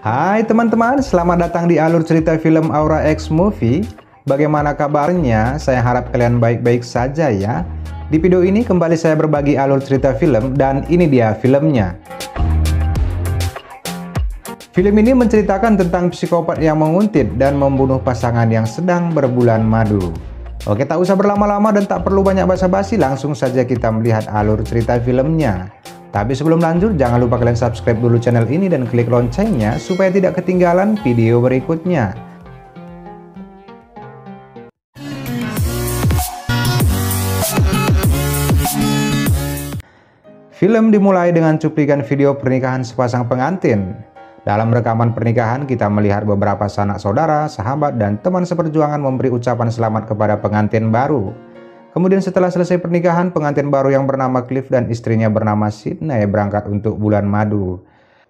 Hai teman-teman, selamat datang di alur cerita film Aura X Movie. Bagaimana kabarnya? Saya harap kalian baik-baik saja ya. Di video ini kembali saya berbagi alur cerita film dan ini dia filmnya. Film ini menceritakan tentang psikopat yang menguntit dan membunuh pasangan yang sedang berbulan madu. Oke, tak usah berlama-lama dan tak perlu banyak basa-basi, langsung saja kita melihat alur cerita filmnya. Tapi sebelum lanjut, jangan lupa kalian subscribe dulu channel ini dan klik loncengnya supaya tidak ketinggalan video berikutnya. Film dimulai dengan cuplikan video pernikahan sepasang pengantin. Dalam rekaman pernikahan, kita melihat beberapa sanak saudara, sahabat, dan teman seperjuangan memberi ucapan selamat kepada pengantin baru. Kemudian setelah selesai pernikahan, pengantin baru yang bernama Cliff dan istrinya bernama Sydney berangkat untuk bulan madu.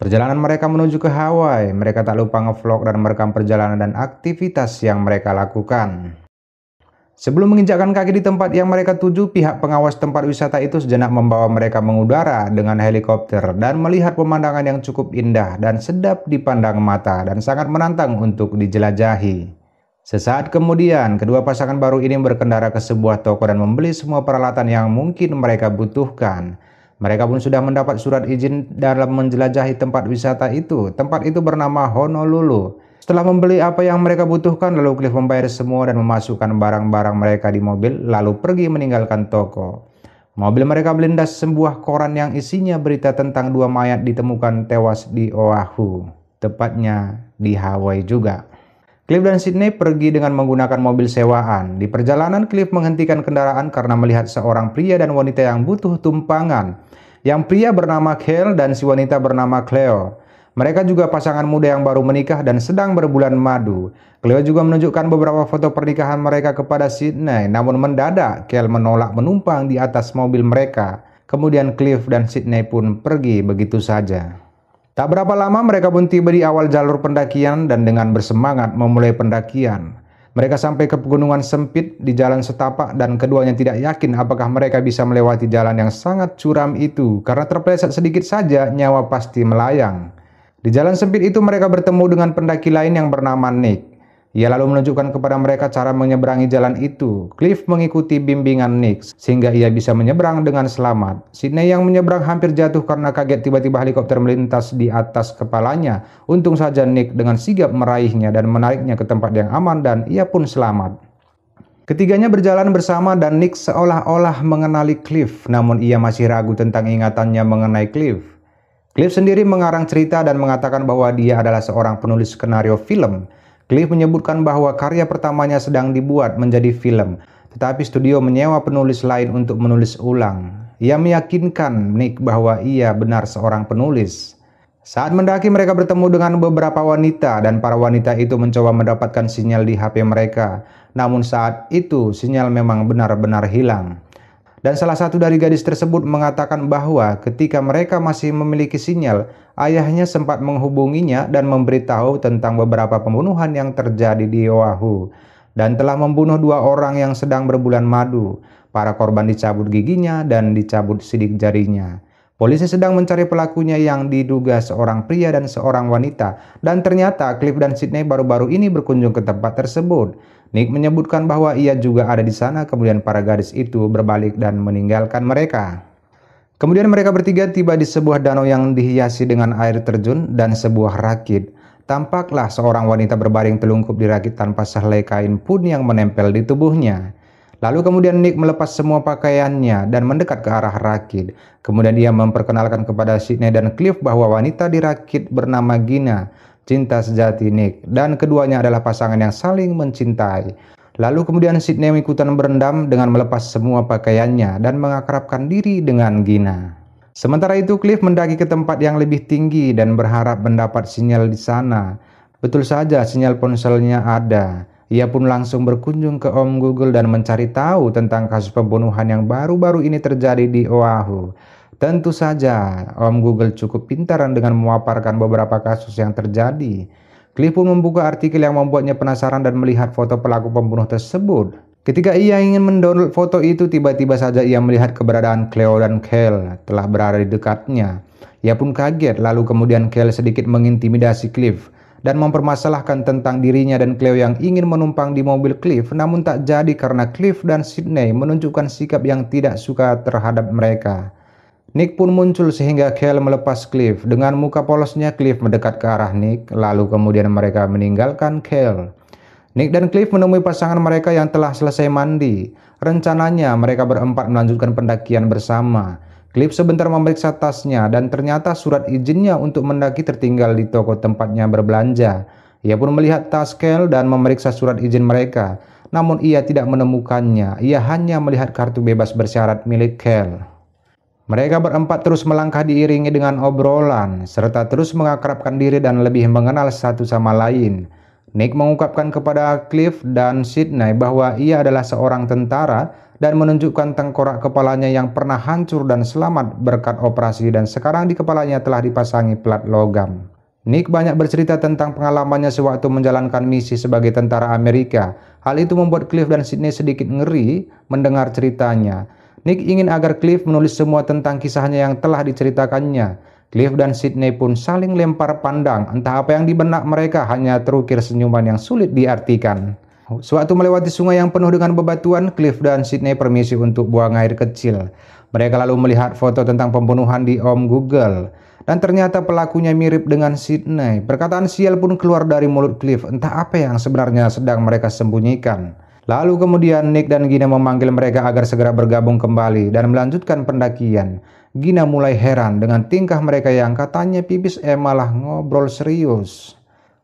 Perjalanan mereka menuju ke Hawaii, mereka tak lupa ngevlog dan merekam perjalanan dan aktivitas yang mereka lakukan. Sebelum menginjakkan kaki di tempat yang mereka tuju, pihak pengawas tempat wisata itu sejenak membawa mereka mengudara dengan helikopter dan melihat pemandangan yang cukup indah dan sedap dipandang mata dan sangat menantang untuk dijelajahi. Sesaat kemudian, kedua pasangan baru ini berkendara ke sebuah toko dan membeli semua peralatan yang mungkin mereka butuhkan. Mereka pun sudah mendapat surat izin dalam menjelajahi tempat wisata itu. Tempat itu bernama Honolulu. Setelah membeli apa yang mereka butuhkan, lalu Cliff membayar semua dan memasukkan barang-barang mereka di mobil, lalu pergi meninggalkan toko. Mobil mereka melindas sebuah koran yang isinya berita tentang dua mayat ditemukan tewas di Oahu, tepatnya di Hawaii juga. Cliff dan Sydney pergi dengan menggunakan mobil sewaan. Di perjalanan, Cliff menghentikan kendaraan karena melihat seorang pria dan wanita yang butuh tumpangan. Yang pria bernama Kel dan si wanita bernama Cleo. Mereka juga pasangan muda yang baru menikah dan sedang berbulan madu. Cleo juga menunjukkan beberapa foto pernikahan mereka kepada Sydney, namun mendadak Kel menolak menumpang di atas mobil mereka. Kemudian Cliff dan Sydney pun pergi begitu saja. Tak berapa lama mereka pun tiba di awal jalur pendakian dan dengan bersemangat memulai pendakian. Mereka sampai ke pegunungan sempit di jalan setapak dan keduanya tidak yakin apakah mereka bisa melewati jalan yang sangat curam itu karena terpeleset sedikit saja nyawa pasti melayang. Di jalan sempit itu mereka bertemu dengan pendaki lain yang bernama Nick. Ia lalu menunjukkan kepada mereka cara menyeberangi jalan itu. Cliff mengikuti bimbingan Nix sehingga ia bisa menyeberang dengan selamat. Sidney yang menyeberang hampir jatuh karena kaget tiba-tiba helikopter melintas di atas kepalanya. Untung saja Nick dengan sigap meraihnya dan menariknya ke tempat yang aman dan ia pun selamat. Ketiganya berjalan bersama dan Nick seolah-olah mengenali Cliff, namun ia masih ragu tentang ingatannya mengenai Cliff. Cliff sendiri mengarang cerita dan mengatakan bahwa dia adalah seorang penulis skenario film. Cliff menyebutkan bahwa karya pertamanya sedang dibuat menjadi film, tetapi studio menyewa penulis lain untuk menulis ulang. Ia meyakinkan Nick bahwa ia benar seorang penulis. Saat mendaki mereka bertemu dengan beberapa wanita dan para wanita itu mencoba mendapatkan sinyal di HP mereka. Namun saat itu sinyal memang benar-benar hilang. Dan salah satu dari gadis tersebut mengatakan bahwa ketika mereka masih memiliki sinyal, ayahnya sempat menghubunginya dan memberitahu tentang beberapa pembunuhan yang terjadi di Oahu dan telah membunuh dua orang yang sedang berbulan madu. Para korban dicabut giginya dan dicabut sidik jarinya. Polisi sedang mencari pelakunya yang diduga seorang pria dan seorang wanita, dan ternyata Cliff dan Sydney baru-baru ini berkunjung ke tempat tersebut. Nick menyebutkan bahwa ia juga ada di sana kemudian para gadis itu berbalik dan meninggalkan mereka. Kemudian mereka bertiga tiba di sebuah danau yang dihiasi dengan air terjun dan sebuah rakit. Tampaklah seorang wanita berbaring telungkup di rakit tanpa sehelai kain pun yang menempel di tubuhnya. Lalu kemudian Nick melepas semua pakaiannya dan mendekat ke arah rakit. Kemudian ia memperkenalkan kepada Sydney dan Cliff bahwa wanita di rakit bernama Gina cinta sejati Nick dan keduanya adalah pasangan yang saling mencintai. Lalu kemudian Sydney ikutan berendam dengan melepas semua pakaiannya dan mengakrabkan diri dengan Gina. Sementara itu Cliff mendaki ke tempat yang lebih tinggi dan berharap mendapat sinyal di sana. Betul saja sinyal ponselnya ada. Ia pun langsung berkunjung ke Om Google dan mencari tahu tentang kasus pembunuhan yang baru-baru ini terjadi di Oahu. Tentu saja, Om Google cukup pintar dengan memaparkan beberapa kasus yang terjadi. Cliff pun membuka artikel yang membuatnya penasaran dan melihat foto pelaku pembunuh tersebut. Ketika ia ingin mendownload foto itu, tiba-tiba saja ia melihat keberadaan Cleo dan Kel telah berada di dekatnya. Ia pun kaget, lalu kemudian Kel sedikit mengintimidasi Cliff dan mempermasalahkan tentang dirinya dan Cleo yang ingin menumpang di mobil Cliff namun tak jadi karena Cliff dan Sydney menunjukkan sikap yang tidak suka terhadap mereka. Nick pun muncul sehingga Kel melepas Cliff. Dengan muka polosnya Cliff mendekat ke arah Nick, lalu kemudian mereka meninggalkan Kel. Nick dan Cliff menemui pasangan mereka yang telah selesai mandi. Rencananya mereka berempat melanjutkan pendakian bersama. Cliff sebentar memeriksa tasnya dan ternyata surat izinnya untuk mendaki tertinggal di toko tempatnya berbelanja. Ia pun melihat tas Kel dan memeriksa surat izin mereka. Namun ia tidak menemukannya, ia hanya melihat kartu bebas bersyarat milik Kel. Mereka berempat terus melangkah diiringi dengan obrolan, serta terus mengakrabkan diri dan lebih mengenal satu sama lain. Nick mengungkapkan kepada Cliff dan Sidney bahwa ia adalah seorang tentara dan menunjukkan tengkorak kepalanya yang pernah hancur dan selamat berkat operasi dan sekarang di kepalanya telah dipasangi plat logam. Nick banyak bercerita tentang pengalamannya sewaktu menjalankan misi sebagai tentara Amerika. Hal itu membuat Cliff dan Sidney sedikit ngeri mendengar ceritanya. Nick ingin agar Cliff menulis semua tentang kisahnya yang telah diceritakannya. Cliff dan Sidney pun saling lempar pandang, entah apa yang di benak mereka hanya terukir senyuman yang sulit diartikan. Suatu melewati sungai yang penuh dengan bebatuan, Cliff dan Sidney permisi untuk buang air kecil. Mereka lalu melihat foto tentang pembunuhan di Om Google. Dan ternyata pelakunya mirip dengan Sidney. Perkataan sial pun keluar dari mulut Cliff, entah apa yang sebenarnya sedang mereka sembunyikan. Lalu kemudian Nick dan Gina memanggil mereka agar segera bergabung kembali dan melanjutkan pendakian. Gina mulai heran dengan tingkah mereka yang katanya pipis eh malah ngobrol serius.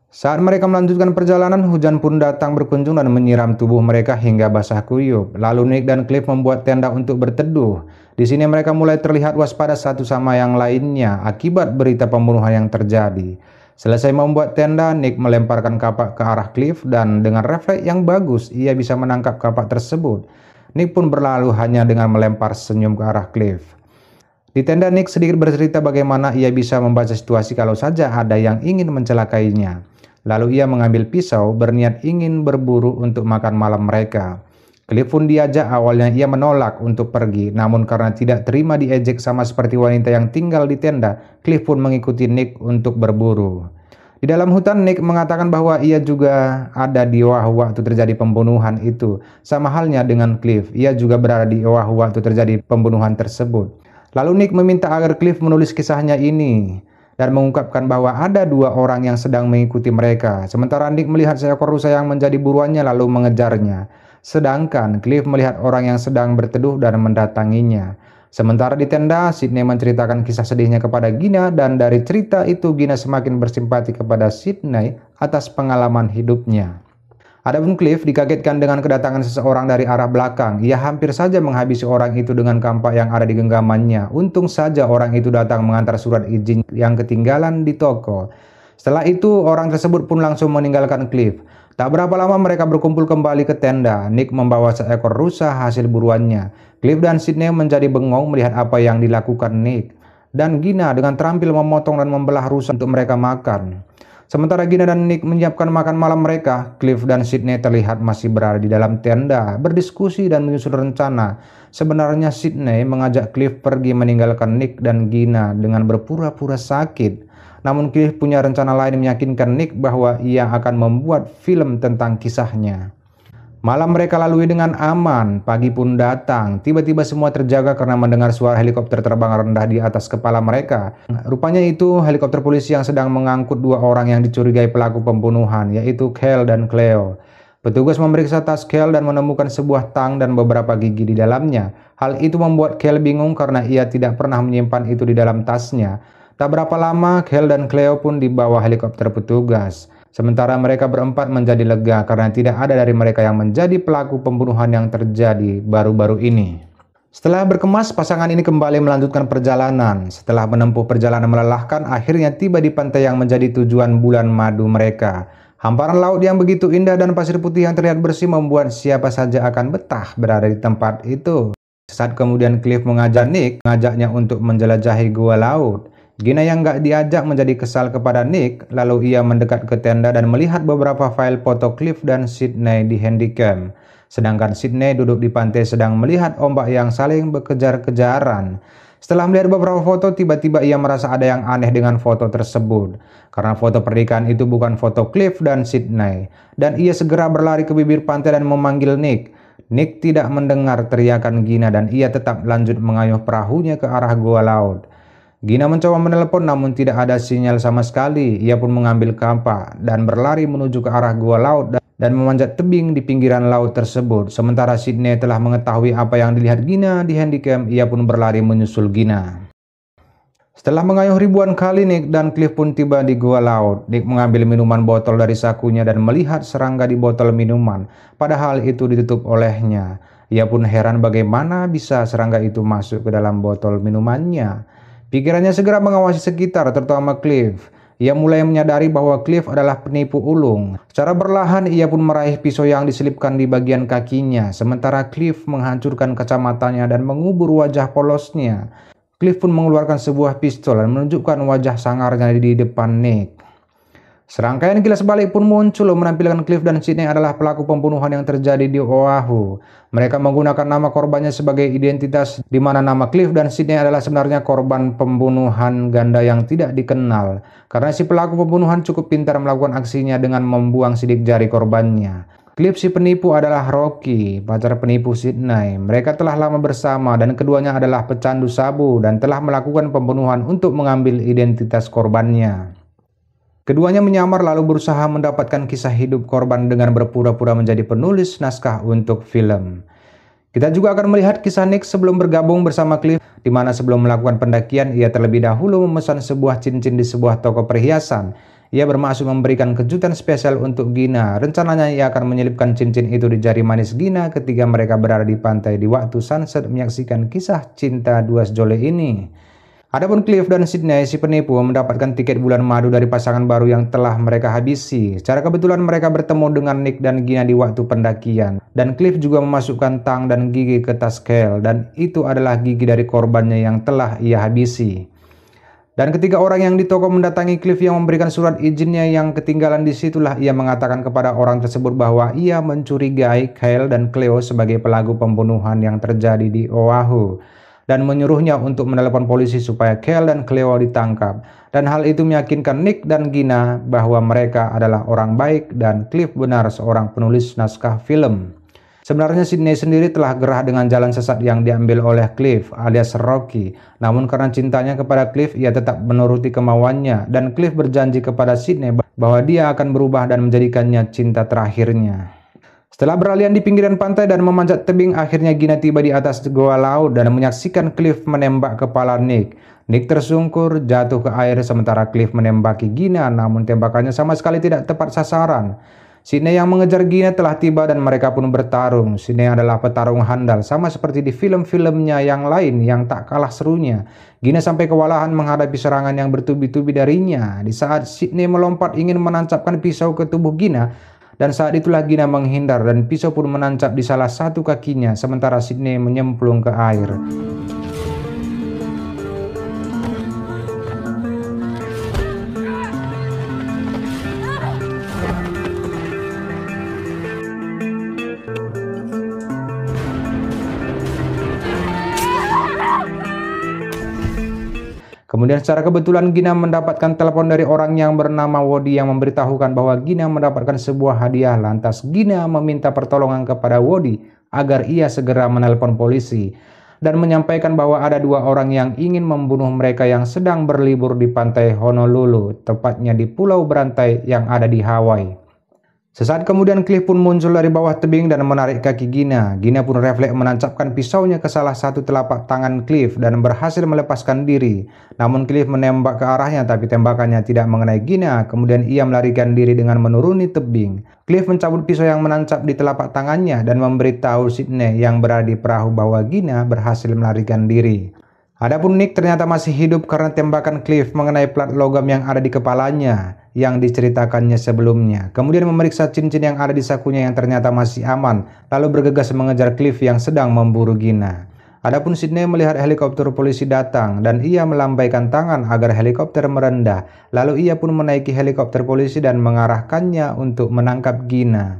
Saat mereka melanjutkan perjalanan, hujan pun datang berkunjung dan menyiram tubuh mereka hingga basah kuyup. Lalu Nick dan Cliff membuat tenda untuk berteduh. Di sini mereka mulai terlihat waspada satu sama yang lainnya akibat berita pembunuhan yang terjadi. Selesai membuat tenda, Nick melemparkan kapak ke arah Cliff dan dengan refleks yang bagus ia bisa menangkap kapak tersebut. Nick pun berlalu hanya dengan melempar senyum ke arah Cliff. Di tenda Nick sedikit bercerita bagaimana ia bisa membaca situasi kalau saja ada yang ingin mencelakainya. Lalu ia mengambil pisau berniat ingin berburu untuk makan malam mereka. Cliff pun diajak awalnya ia menolak untuk pergi, namun karena tidak terima diejek sama seperti wanita yang tinggal di tenda, Cliff pun mengikuti Nick untuk berburu. Di dalam hutan Nick mengatakan bahwa ia juga ada di Wahua waktu terjadi pembunuhan itu. Sama halnya dengan Cliff, ia juga berada di Wahua waktu terjadi pembunuhan tersebut. Lalu Nick meminta agar Cliff menulis kisahnya ini dan mengungkapkan bahwa ada dua orang yang sedang mengikuti mereka. Sementara Nick melihat seekor rusa yang menjadi buruannya lalu mengejarnya. Sedangkan Cliff melihat orang yang sedang berteduh dan mendatanginya. Sementara di tenda, Sidney menceritakan kisah sedihnya kepada Gina dan dari cerita itu Gina semakin bersimpati kepada Sidney atas pengalaman hidupnya. Adapun Cliff dikagetkan dengan kedatangan seseorang dari arah belakang. Ia hampir saja menghabisi orang itu dengan kampak yang ada di genggamannya. Untung saja orang itu datang mengantar surat izin yang ketinggalan di toko. Setelah itu, orang tersebut pun langsung meninggalkan Cliff. Tak berapa lama mereka berkumpul kembali ke tenda. Nick membawa seekor rusa hasil buruannya. Cliff dan Sidney menjadi bengong melihat apa yang dilakukan Nick. Dan Gina dengan terampil memotong dan membelah rusa untuk mereka makan. Sementara Gina dan Nick menyiapkan makan malam mereka, Cliff dan Sydney terlihat masih berada di dalam tenda, berdiskusi dan menyusun rencana. Sebenarnya Sydney mengajak Cliff pergi meninggalkan Nick dan Gina dengan berpura-pura sakit. Namun Cliff punya rencana lain meyakinkan Nick bahwa ia akan membuat film tentang kisahnya. Malam mereka lalui dengan aman, pagi pun datang. Tiba-tiba semua terjaga karena mendengar suara helikopter terbang rendah di atas kepala mereka. Rupanya itu helikopter polisi yang sedang mengangkut dua orang yang dicurigai pelaku pembunuhan, yaitu Kel dan Cleo. Petugas memeriksa tas Kel dan menemukan sebuah tang dan beberapa gigi di dalamnya. Hal itu membuat Kel bingung karena ia tidak pernah menyimpan itu di dalam tasnya. Tak berapa lama, Kel dan Cleo pun dibawa helikopter petugas. Sementara mereka berempat menjadi lega karena tidak ada dari mereka yang menjadi pelaku pembunuhan yang terjadi baru-baru ini. Setelah berkemas, pasangan ini kembali melanjutkan perjalanan. Setelah menempuh perjalanan melelahkan, akhirnya tiba di pantai yang menjadi tujuan bulan madu mereka. Hamparan laut yang begitu indah dan pasir putih yang terlihat bersih membuat siapa saja akan betah berada di tempat itu. Saat kemudian Cliff mengajak Nick, mengajaknya untuk menjelajahi gua laut. Gina yang gak diajak menjadi kesal kepada Nick, lalu ia mendekat ke tenda dan melihat beberapa file foto Cliff dan Sydney di handycam. Sedangkan Sydney duduk di pantai sedang melihat ombak yang saling bekejar-kejaran. Setelah melihat beberapa foto, tiba-tiba ia merasa ada yang aneh dengan foto tersebut. Karena foto pernikahan itu bukan foto Cliff dan Sydney. Dan ia segera berlari ke bibir pantai dan memanggil Nick. Nick tidak mendengar teriakan Gina dan ia tetap lanjut mengayuh perahunya ke arah goa laut. Gina mencoba menelepon namun tidak ada sinyal sama sekali. Ia pun mengambil kampak dan berlari menuju ke arah gua laut dan memanjat tebing di pinggiran laut tersebut. Sementara Sydney telah mengetahui apa yang dilihat Gina di handycam, ia pun berlari menyusul Gina. Setelah mengayuh ribuan kali Nick dan Cliff pun tiba di gua laut. Nick mengambil minuman botol dari sakunya dan melihat serangga di botol minuman. Padahal itu ditutup olehnya. Ia pun heran bagaimana bisa serangga itu masuk ke dalam botol minumannya. Pikirannya segera mengawasi sekitar, terutama Cliff. Ia mulai menyadari bahwa Cliff adalah penipu ulung. Secara perlahan ia pun meraih pisau yang diselipkan di bagian kakinya, sementara Cliff menghancurkan kacamatanya dan mengubur wajah polosnya. Cliff pun mengeluarkan sebuah pistol dan menunjukkan wajah sangarnya di depan Nick. Serangkaian kilas balik pun muncul menampilkan Cliff dan Sidney adalah pelaku pembunuhan yang terjadi di Oahu. Mereka menggunakan nama korbannya sebagai identitas di mana nama Cliff dan Sidney adalah sebenarnya korban pembunuhan ganda yang tidak dikenal. Karena si pelaku pembunuhan cukup pintar melakukan aksinya dengan membuang sidik jari korbannya. Cliff si penipu adalah Rocky, pacar penipu Sidney. Mereka telah lama bersama dan keduanya adalah pecandu sabu dan telah melakukan pembunuhan untuk mengambil identitas korbannya. Keduanya menyamar lalu berusaha mendapatkan kisah hidup korban dengan berpura-pura menjadi penulis naskah untuk film. Kita juga akan melihat kisah Nick sebelum bergabung bersama Cliff, di mana sebelum melakukan pendakian, ia terlebih dahulu memesan sebuah cincin di sebuah toko perhiasan. Ia bermaksud memberikan kejutan spesial untuk Gina. Rencananya ia akan menyelipkan cincin itu di jari manis Gina ketika mereka berada di pantai di waktu sunset menyaksikan kisah cinta dua sejoli ini. Adapun Cliff dan Sydney si penipu mendapatkan tiket bulan madu dari pasangan baru yang telah mereka habisi. Secara kebetulan mereka bertemu dengan Nick dan Gina di waktu pendakian. Dan Cliff juga memasukkan tang dan gigi ke tas Kel dan itu adalah gigi dari korbannya yang telah ia habisi. Dan ketiga orang yang di toko mendatangi Cliff yang memberikan surat izinnya yang ketinggalan di situlah ia mengatakan kepada orang tersebut bahwa ia mencurigai Kyle dan Cleo sebagai pelaku pembunuhan yang terjadi di Oahu dan menyuruhnya untuk menelepon polisi supaya Kel dan Cleo ditangkap. Dan hal itu meyakinkan Nick dan Gina bahwa mereka adalah orang baik dan Cliff benar seorang penulis naskah film. Sebenarnya Sydney sendiri telah gerah dengan jalan sesat yang diambil oleh Cliff alias Rocky. Namun karena cintanya kepada Cliff, ia tetap menuruti kemauannya dan Cliff berjanji kepada Sydney bahwa dia akan berubah dan menjadikannya cinta terakhirnya. Setelah berlarian di pinggiran pantai dan memanjat tebing, akhirnya Gina tiba di atas goa laut dan menyaksikan Cliff menembak kepala Nick. Nick tersungkur jatuh ke air sementara Cliff menembaki Gina namun tembakannya sama sekali tidak tepat sasaran. Sydney yang mengejar Gina telah tiba dan mereka pun bertarung. Sydney adalah petarung handal sama seperti di film-filmnya yang lain yang tak kalah serunya. Gina sampai kewalahan menghadapi serangan yang bertubi-tubi darinya. Di saat Sydney melompat ingin menancapkan pisau ke tubuh Gina, dan saat itu lagi Gina menghindar dan pisau pun menancap di salah satu kakinya sementara Sydney menyemplung ke air. Kemudian secara kebetulan Gina mendapatkan telepon dari orang yang bernama Wodi yang memberitahukan bahwa Gina mendapatkan sebuah hadiah. Lantas Gina meminta pertolongan kepada Wodi agar ia segera menelpon polisi dan menyampaikan bahwa ada dua orang yang ingin membunuh mereka yang sedang berlibur di pantai Honolulu, tepatnya di Pulau Berantai yang ada di Hawaii. Sesaat kemudian Cliff pun muncul dari bawah tebing dan menarik kaki Gina. Gina pun refleks menancapkan pisaunya ke salah satu telapak tangan Cliff dan berhasil melepaskan diri. Namun Cliff menembak ke arahnya tapi tembakannya tidak mengenai Gina. Kemudian ia melarikan diri dengan menuruni tebing. Cliff mencabut pisau yang menancap di telapak tangannya dan memberitahu Sydney yang berada di perahu bahwa Gina berhasil melarikan diri. Adapun Nick ternyata masih hidup karena tembakan Cliff mengenai plat logam yang ada di kepalanya yang diceritakannya sebelumnya. Kemudian memeriksa cincin yang ada di sakunya yang ternyata masih aman, lalu bergegas mengejar Cliff yang sedang memburu Gina. Adapun Sydney melihat helikopter polisi datang dan ia melambaikan tangan agar helikopter merendah. Lalu ia pun menaiki helikopter polisi dan mengarahkannya untuk menangkap Gina.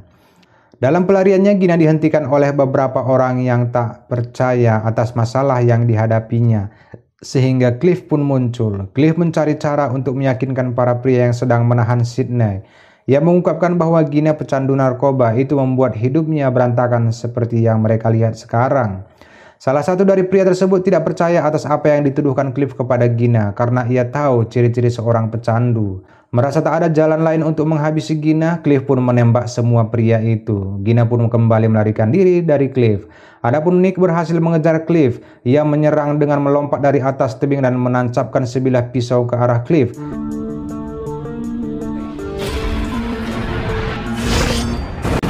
Dalam pelariannya Gina dihentikan oleh beberapa orang yang tak percaya atas masalah yang dihadapinya sehingga Cliff pun muncul. Cliff mencari cara untuk meyakinkan para pria yang sedang menahan Sydney. Ia mengungkapkan bahwa Gina pecandu narkoba itu membuat hidupnya berantakan seperti yang mereka lihat sekarang. Salah satu dari pria tersebut tidak percaya atas apa yang dituduhkan Cliff kepada Gina karena ia tahu ciri-ciri seorang pecandu. Merasa tak ada jalan lain untuk menghabisi Gina, Cliff pun menembak semua pria itu. Gina pun kembali melarikan diri dari Cliff. Adapun Nick berhasil mengejar Cliff. Ia menyerang dengan melompat dari atas tebing dan menancapkan sebilah pisau ke arah Cliff.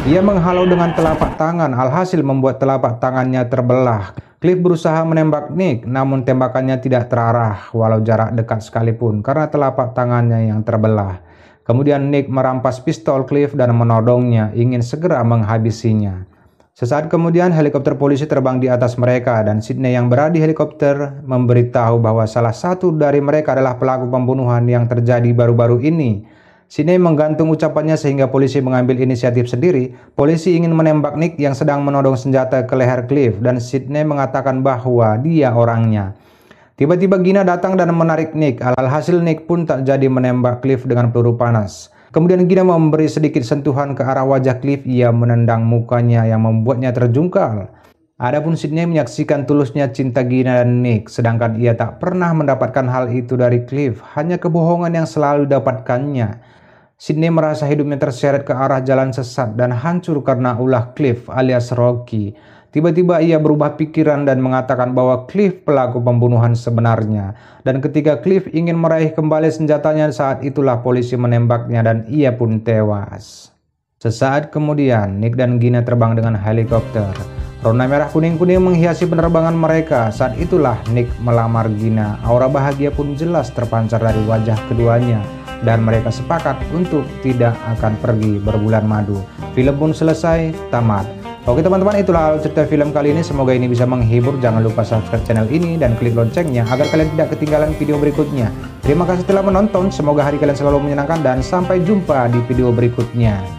Ia menghalau dengan telapak tangan, alhasil membuat telapak tangannya terbelah. Cliff berusaha menembak Nick, namun tembakannya tidak terarah walau jarak dekat sekalipun karena telapak tangannya yang terbelah. Kemudian Nick merampas pistol Cliff dan menodongnya, ingin segera menghabisinya. Sesaat kemudian helikopter polisi terbang di atas mereka dan Sydney yang berada di helikopter memberitahu bahwa salah satu dari mereka adalah pelaku pembunuhan yang terjadi baru-baru ini Sine menggantung ucapannya sehingga polisi mengambil inisiatif sendiri. Polisi ingin menembak Nick yang sedang menodong senjata ke leher Cliff dan Sydney mengatakan bahwa dia orangnya. Tiba-tiba Gina datang dan menarik Nick. Alhasil Nick pun tak jadi menembak Cliff dengan peluru panas. Kemudian Gina memberi sedikit sentuhan ke arah wajah Cliff. Ia menendang mukanya yang membuatnya terjungkal. Adapun Sydney menyaksikan tulusnya cinta Gina dan Nick, sedangkan ia tak pernah mendapatkan hal itu dari Cliff, hanya kebohongan yang selalu dapatkannya. Sydney merasa hidupnya terseret ke arah jalan sesat dan hancur karena ulah Cliff alias Rocky. Tiba-tiba ia berubah pikiran dan mengatakan bahwa Cliff pelaku pembunuhan sebenarnya. Dan ketika Cliff ingin meraih kembali senjatanya saat itulah polisi menembaknya dan ia pun tewas. Sesaat kemudian Nick dan Gina terbang dengan helikopter. Rona merah kuning-kuning menghiasi penerbangan mereka. Saat itulah Nick melamar Gina. Aura bahagia pun jelas terpancar dari wajah keduanya dan mereka sepakat untuk tidak akan pergi berbulan madu. Film pun selesai tamat. Oke teman-teman itulah cerita film kali ini semoga ini bisa menghibur jangan lupa subscribe channel ini dan klik loncengnya agar kalian tidak ketinggalan video berikutnya. Terima kasih telah menonton semoga hari kalian selalu menyenangkan dan sampai jumpa di video berikutnya.